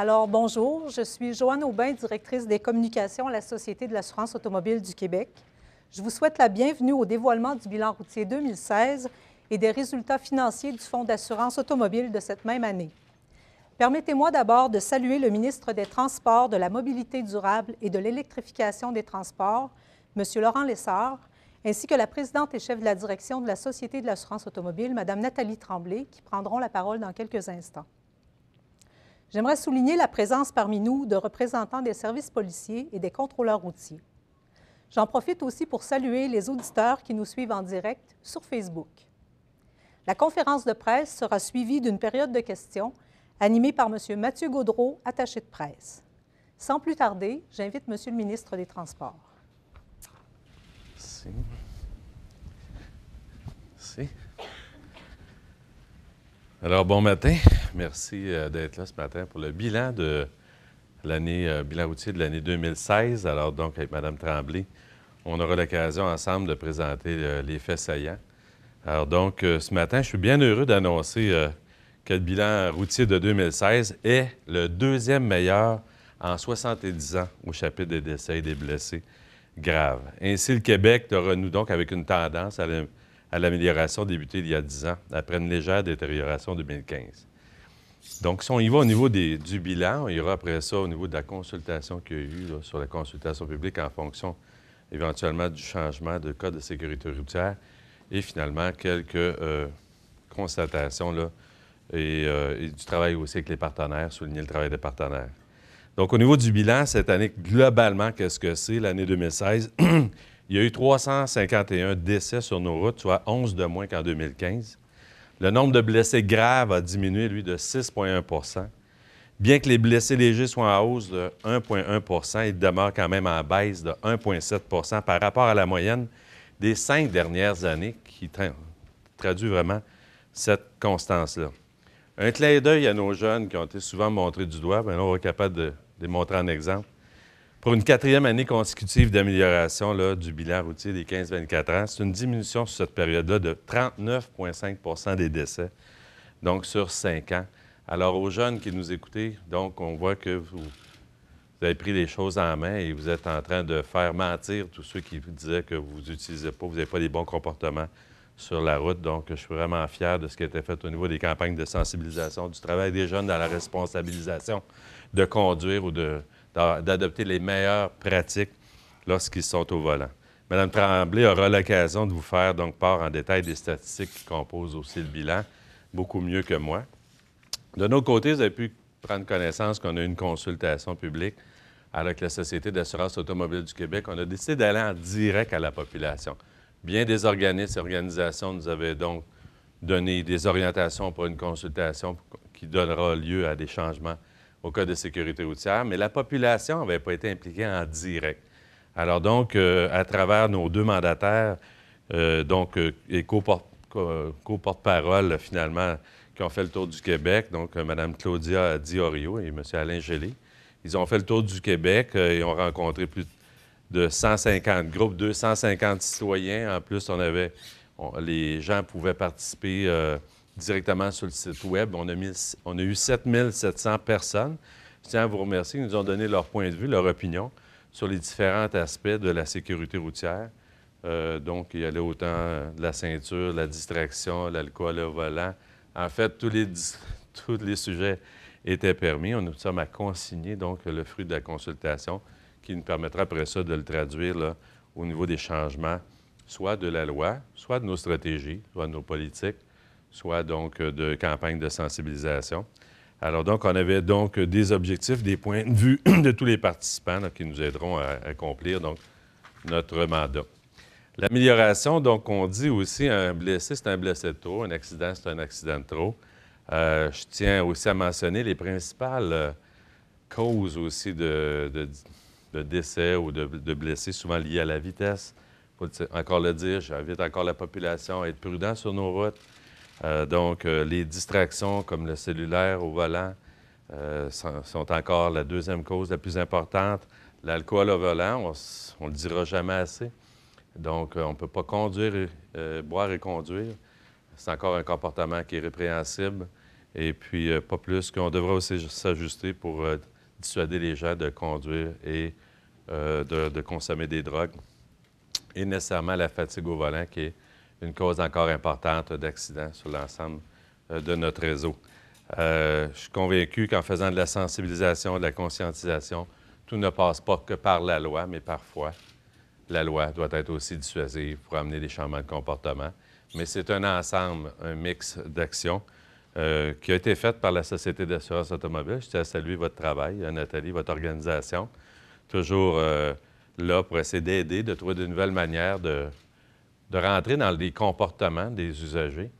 Alors, bonjour, je suis Joanne Aubin, directrice des communications à la Société de l'assurance automobile du Québec. Je vous souhaite la bienvenue au dévoilement du bilan routier 2016 et des résultats financiers du Fonds d'assurance automobile de cette même année. Permettez-moi d'abord de saluer le ministre des Transports, de la Mobilité durable et de l'Électrification des Transports, M. Laurent Lessard, ainsi que la présidente et chef de la direction de la Société de l'assurance automobile, Mme Nathalie Tremblay, qui prendront la parole dans quelques instants. J'aimerais souligner la présence parmi nous de représentants des services policiers et des contrôleurs routiers. J'en profite aussi pour saluer les auditeurs qui nous suivent en direct sur Facebook. La conférence de presse sera suivie d'une période de questions animée par M. Mathieu Gaudreau, attaché de presse. Sans plus tarder, j'invite M. le ministre des Transports. Merci. Merci. Alors, bon matin. Merci euh, d'être là ce matin pour le bilan de l'année, euh, bilan routier de l'année 2016. Alors, donc, avec Mme Tremblay, on aura l'occasion ensemble de présenter euh, les faits saillants. Alors, donc, ce matin, je suis bien heureux d'annoncer que le bilan routier de 2016 est le deuxième meilleur en 70 ans au chapitre des décès et des blessés graves. Ainsi, le Québec nous donc avec une tendance à l'amélioration débutée il y a 10 ans, après une légère détérioration en 2015. Donc, si on y va au niveau du bilan, on ira après ça au niveau de la consultation qu'il y a eu sur la consultation publique en fonction éventuellement du changement de code de sécurité routière et finalement quelques euh, constatations euh, et, du travail aussi avec les partenaires, souligner le travail des partenaires. Donc, au niveau du bilan, cette année, globalement, qu'est-ce que c'est? L'année 2016, il y a eu 351 décès sur nos routes, soit 11 de moins qu'en 2015. Le nombre de blessés graves a diminué, lui, de 6,1 Bien que les blessés légers soient en hausse de 1,1 ils demeurent quand même en baisse de 1,7 par rapport à la moyenne des cinq dernières années, qui traduit vraiment cette constance-là. Un clin d'œil à nos jeunes qui ont été souvent montrés du doigt, mais on va capable de les montrer en exemple pour une quatrième année consécutive d'amélioration du bilan routier des 15-24 ans. C'est une diminution sur cette période-là de 39,5 des décès, donc sur cinq ans. Alors, aux jeunes qui nous écoutent, donc, on voit que vous, avez pris les choses en main et vous êtes en train de faire mentir tous ceux qui vous disaient que vous n'utilisez pas, vous n'avez pas des bons comportements sur la route. Donc, je suis vraiment fier de ce qui a été fait au niveau des campagnes de sensibilisation, du travail des jeunes dans la responsabilisation de conduire ou de, d'adopter les meilleures pratiques lorsqu'ils sont au volant. Madame Tremblay aura l'occasion de vous faire donc part en détail des statistiques qui composent aussi le bilan, beaucoup mieux que moi. De notre côté, vous avez pu prendre connaissance qu'on a eu une consultation publique avec la Société d'assurance automobile du Québec. On a décidé d'aller en direct à la population. Bien des organismes et organisations nous avaient donc donné des orientations pour une consultation qui donnera lieu à des changements au cas de sécurité routière, mais la population n'avait pas été impliquée en direct. Alors donc, euh, à travers nos deux mandataires, euh, donc, euh, et co-porte-parole, finalement, qui ont fait le tour du Québec, donc Mme Claudia Diorio et M. Alain Gélé, ils ont fait le tour du Québec et ont rencontré plus de 150 groupes, 250 citoyens. En plus, on avait, les gens pouvaient participer directement sur le site Web. On a, on a eu 7700 personnes. Je tiens à vous remercier. Ils nous ont donné leur point de vue, leur opinion sur les différents aspects de la sécurité routière. Euh, donc, il y avait autant euh, la ceinture, la distraction, l'alcool le volant. En fait, tous les, tous les sujets étaient permis. On nous sommes à consigner donc le fruit de la consultation qui nous permettra après ça de le traduire au niveau des changements, soit de la loi, soit de nos stratégies, soit de nos politiques, soit donc euh, de campagne de sensibilisation. Alors donc, on avait donc euh, des objectifs, des points de vue de tous les participants qui nous aideront à accomplir donc, notre mandat. L'amélioration, donc on dit aussi un blessé, c'est un blessé de trop, un accident, c'est un accident de trop. Euh, je tiens aussi à mentionner les principales causes aussi de, décès ou de, de, blessés, souvent liés à la vitesse. Il faut encore le dire, j'invite encore la population à être prudent sur nos routes euh, donc, euh, les distractions comme le cellulaire au volant euh, sont, encore la deuxième cause la plus importante. L'alcool au volant, on ne le dira jamais assez. Donc, on ne peut pas conduire, boire et conduire. C'est encore un comportement qui est répréhensible. Et puis, pas plus qu'on devra aussi s'ajuster pour dissuader les gens de conduire et de, consommer des drogues. Et nécessairement la fatigue au volant qui est une cause encore importante d'accidents sur l'ensemble euh, de notre réseau. Euh, je suis convaincu qu'en faisant de la sensibilisation, de la conscientisation, tout ne passe pas que par la loi, mais parfois, la loi doit être aussi dissuasive pour amener des changements de comportement. Mais c'est un ensemble, un mix d'actions euh, qui a été fait par la Société d'assurance automobile. Je tiens à saluer votre travail, Nathalie, votre organisation. Toujours là pour essayer d'aider, de trouver de nouvelles manières de de rentrer dans les comportements des usagers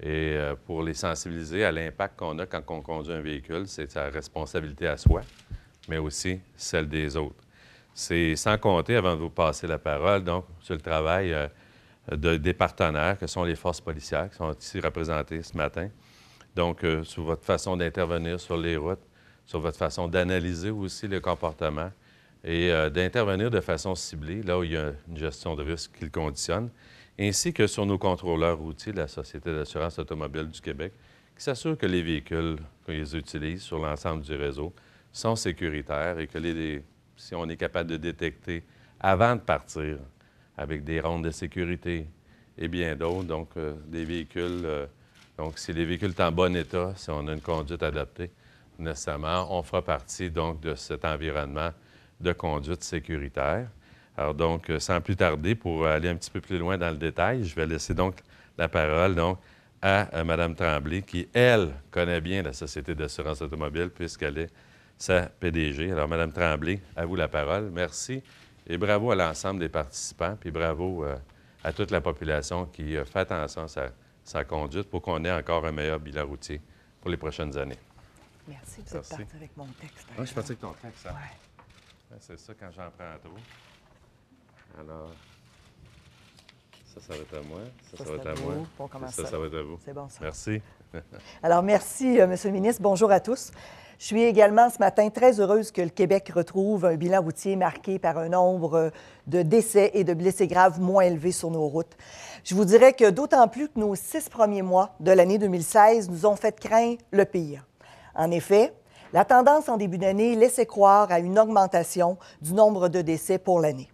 et euh, pour les sensibiliser à l'impact qu'on a quand on conduit un véhicule, c'est sa responsabilité à soi, mais aussi celle des autres. C'est sans compter, avant de vous passer la parole, donc, sur le travail euh, des partenaires que sont les forces policières qui sont ici représentées ce matin. Donc, euh, sur votre façon d'intervenir sur les routes, sur votre façon d'analyser aussi le comportement et d'intervenir de façon ciblée là où il y a une gestion de risque qui le conditionne ainsi que sur nos contrôleurs routiers de la Société d'assurance automobile du Québec, qui s'assurent que les véhicules qu'ils utilisent sur l'ensemble du réseau sont sécuritaires et que si on est capable de détecter avant de partir, avec des rondes de sécurité et bien d'autres, donc euh, des véhicules, euh, donc si les véhicules sont en bon état, si on a une conduite adaptée, nécessairement, on fera partie donc de cet environnement de conduite sécuritaire. Alors donc, euh, sans plus tarder, pour aller un petit peu plus loin dans le détail, je vais laisser donc la parole à euh, Mme Tremblay, qui, elle, connaît bien la Société d'assurance automobile puisqu'elle est sa PDG. Alors, Mme Tremblay, à vous la parole. Merci et bravo à l'ensemble des participants, puis bravo euh, à toute la population qui fait attention à sa, conduite pour qu'on ait encore un meilleur bilan routier pour les prochaines années. Merci, vous êtes avec mon texte. je suis parti avec ton texte. Hein. c'est ça, quand j'en prends trop. Alors, ça, ça va être à moi. Ça, ça, va être à, moi. ça, ça, va être à vous. C'est bon, ça. Merci. Alors, merci, M. Euh, Monsieur le ministre. Bonjour à tous. Je suis également ce matin très heureuse que le Québec retrouve un bilan routier marqué par un nombre euh, de décès et de blessés graves moins élevés sur nos routes. Je vous dirais que d'autant plus que nos six premiers mois de l'année 2016 nous ont fait craindre le pire. En effet, la tendance en début d'année laissait croire à une augmentation du nombre de décès pour l'année.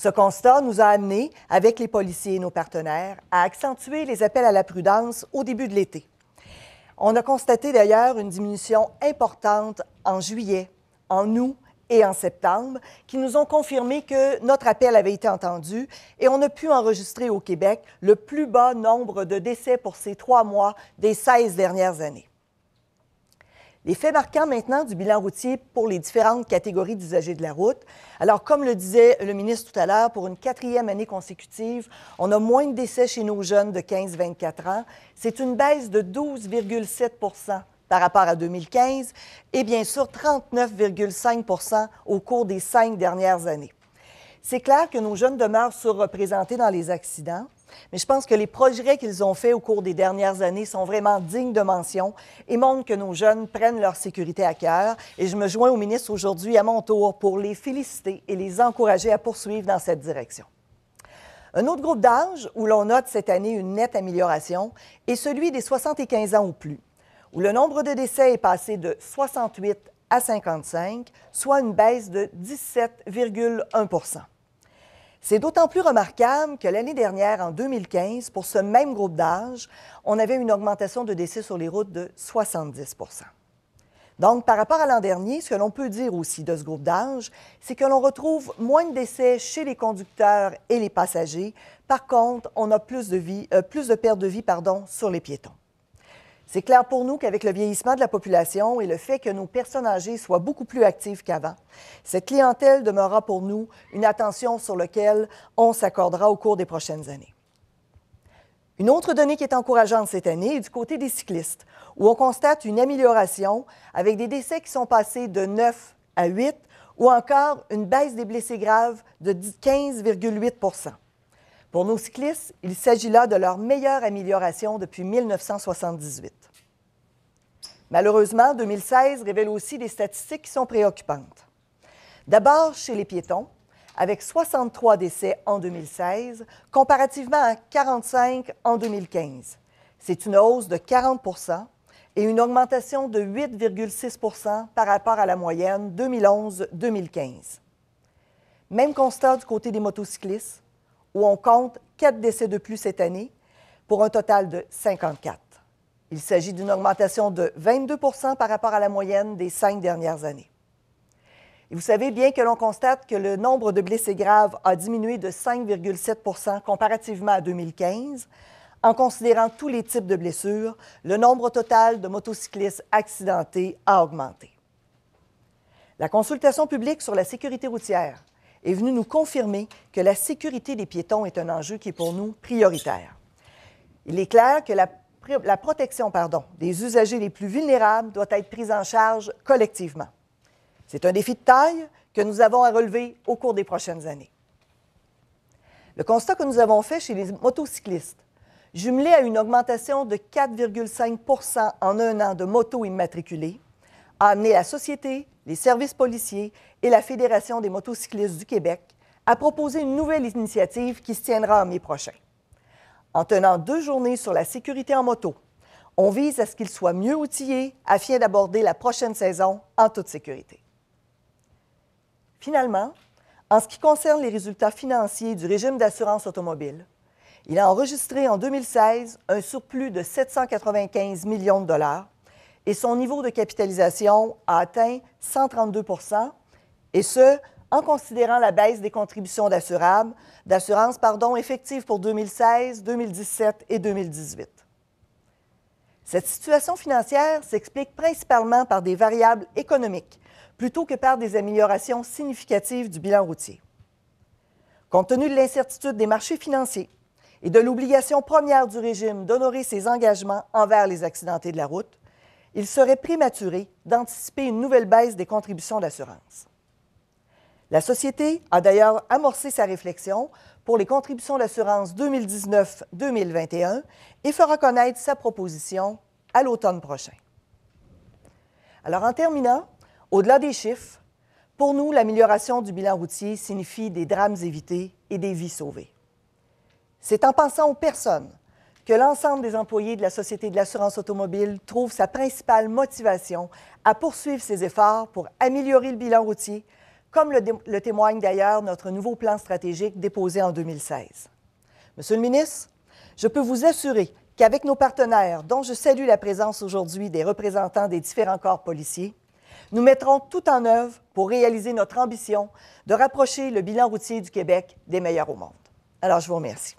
Ce constat nous a amenés, avec les policiers et nos partenaires, à accentuer les appels à la prudence au début de l'été. On a constaté d'ailleurs une diminution importante en juillet, en août et en septembre, qui nous ont confirmé que notre appel avait été entendu et on a pu enregistrer au Québec le plus bas nombre de décès pour ces trois mois des 16 dernières années. Les faits marquants maintenant du bilan routier pour les différentes catégories d'usagers de la route. Alors, comme le disait le ministre tout à l'heure, pour une quatrième année consécutive, on a moins de décès chez nos jeunes de 15-24 ans. C'est une baisse de 12,7 par rapport à 2015 et bien sûr 39,5 au cours des cinq dernières années. C'est clair que nos jeunes demeurent surreprésentés dans les accidents. Mais je pense que les progrès qu'ils ont faits au cours des dernières années sont vraiment dignes de mention et montrent que nos jeunes prennent leur sécurité à cœur. Et je me joins au ministre aujourd'hui à mon tour pour les féliciter et les encourager à poursuivre dans cette direction. Un autre groupe d'âge où l'on note cette année une nette amélioration est celui des 75 ans ou plus, où le nombre de décès est passé de 68 à 55, soit une baisse de 17,1 c'est d'autant plus remarquable que l'année dernière, en 2015, pour ce même groupe d'âge, on avait une augmentation de décès sur les routes de 70 donc, par rapport à l'an dernier, ce que l'on peut dire aussi de ce groupe d'âge, c'est que l'on retrouve moins de décès chez les conducteurs et les passagers. Par contre, on a plus de, vie, euh, de pertes de vie pardon, sur les piétons. C'est clair pour nous qu'avec le vieillissement de la population et le fait que nos personnes âgées soient beaucoup plus actives qu'avant, cette clientèle demeurera pour nous une attention sur laquelle on s'accordera au cours des prochaines années. Une autre donnée qui est encourageante cette année est du côté des cyclistes, où on constate une amélioration avec des décès qui sont passés de 9 à 8 ou encore une baisse des blessés graves de 15,8 pour nos cyclistes, il s'agit là de leur meilleure amélioration depuis 1978. Malheureusement, 2016 révèle aussi des statistiques qui sont préoccupantes. D'abord, chez les piétons, avec 63 décès en 2016, comparativement à 45 en 2015. C'est une hausse de 40 et une augmentation de 8,6 par rapport à la moyenne 2011-2015. Même constat du côté des motocyclistes, où on compte 4 décès de plus cette année, pour un total de 54. Il s'agit d'une augmentation de 22 par rapport à la moyenne des cinq dernières années. Et vous savez bien que l'on constate que le nombre de blessés graves a diminué de 5,7 comparativement à 2015. En considérant tous les types de blessures, le nombre total de motocyclistes accidentés a augmenté. La consultation publique sur la sécurité routière est venu nous confirmer que la sécurité des piétons est un enjeu qui est pour nous prioritaire. Il est clair que la, protection pardon, des usagers les plus vulnérables doit être prise en charge collectivement. C'est un défi de taille que nous avons à relever au cours des prochaines années. Le constat que nous avons fait chez les motocyclistes, jumelé à une augmentation de 4,5 en un an de motos immatriculées, a amené la société, les services policiers et la Fédération des motocyclistes du Québec a proposé une nouvelle initiative qui se tiendra en mai prochain. En tenant deux journées sur la sécurité en moto, on vise à ce qu'ils soient mieux outillés afin d'aborder la prochaine saison en toute sécurité. Finalement, en ce qui concerne les résultats financiers du régime d'assurance automobile, il a enregistré en 2016 un surplus de 795 millions de dollars et son niveau de capitalisation a atteint 132 et ce, en considérant la baisse des contributions d'assurance pardon, effectives pour 2016, 2017 et 2018. Cette situation financière s'explique principalement par des variables économiques plutôt que par des améliorations significatives du bilan routier. Compte tenu de l'incertitude des marchés financiers et de l'obligation première du régime d'honorer ses engagements envers les accidentés de la route, il serait prématuré d'anticiper une nouvelle baisse des contributions d'assurance. La société a d'ailleurs amorcé sa réflexion pour les contributions d'assurance 2019-2021 et fera connaître sa proposition à l'automne prochain. Alors en terminant, au-delà des chiffres, pour nous, l'amélioration du bilan routier signifie des drames évités et des vies sauvées. C'est en pensant aux personnes que l'ensemble des employés de la Société de l'assurance automobile trouve sa principale motivation à poursuivre ses efforts pour améliorer le bilan routier, comme le, témoigne d'ailleurs notre nouveau plan stratégique déposé en 2016. Monsieur le ministre, je peux vous assurer qu'avec nos partenaires, dont je salue la présence aujourd'hui des représentants des différents corps policiers, nous mettrons tout en œuvre pour réaliser notre ambition de rapprocher le bilan routier du Québec des meilleurs au monde. Alors, je vous remercie.